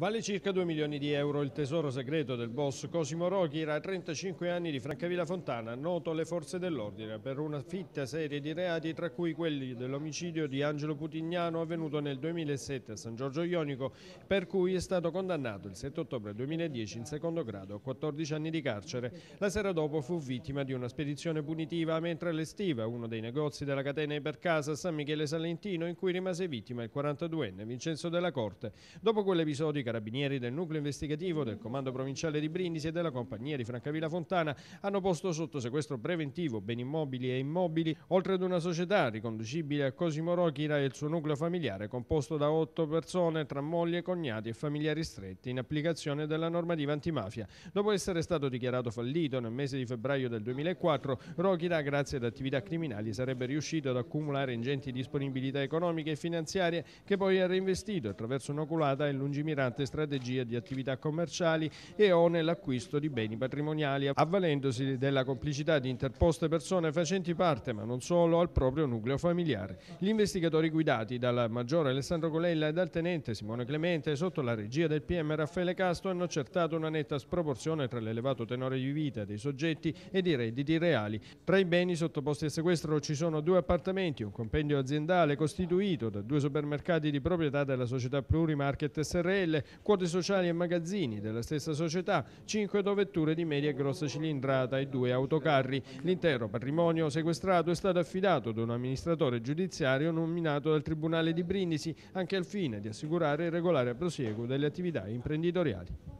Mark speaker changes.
Speaker 1: Vale circa 2 milioni di euro il tesoro segreto del boss Cosimo Rocchi, era 35 anni di Francavilla Fontana, noto alle forze dell'ordine per una fitta serie di reati tra cui quelli dell'omicidio di Angelo Putignano avvenuto nel 2007 a San Giorgio Ionico per cui è stato condannato il 7 ottobre 2010 in secondo grado a 14 anni di carcere. La sera dopo fu vittima di una spedizione punitiva mentre allestiva uno dei negozi della catena Ipercasa San Michele Salentino in cui rimase vittima il 42enne Vincenzo Della Corte. Dopo quell'episodio carabinieri del nucleo investigativo del comando provinciale di Brindisi e della compagnia di Francavilla Fontana hanno posto sotto sequestro preventivo beni immobili e immobili, oltre ad una società riconducibile a Cosimo Rochira e il suo nucleo familiare composto da otto persone tra moglie, cognati e familiari stretti in applicazione della normativa antimafia. Dopo essere stato dichiarato fallito nel mese di febbraio del 2004, Rochira grazie ad attività criminali sarebbe riuscito ad accumulare ingenti disponibilità economiche e finanziarie che poi ha reinvestito attraverso un'oculata e lungimirante importante strategia di attività commerciali e o nell'acquisto di beni patrimoniali, avvalendosi della complicità di interposte persone facenti parte, ma non solo, al proprio nucleo familiare. Gli investigatori guidati dal maggiore Alessandro Colella e dal tenente Simone Clemente, sotto la regia del PM Raffaele Castro, hanno accertato una netta sproporzione tra l'elevato tenore di vita dei soggetti e i redditi reali. Tra i beni sottoposti a sequestro ci sono due appartamenti, un compendio aziendale costituito da due supermercati di proprietà della società Plurimarket SRL quote sociali e magazzini della stessa società, 5 autovetture di media e grossa cilindrata e 2 autocarri. L'intero patrimonio sequestrato è stato affidato ad un amministratore giudiziario nominato dal Tribunale di Brindisi, anche al fine di assicurare il regolare prosieguo delle attività imprenditoriali.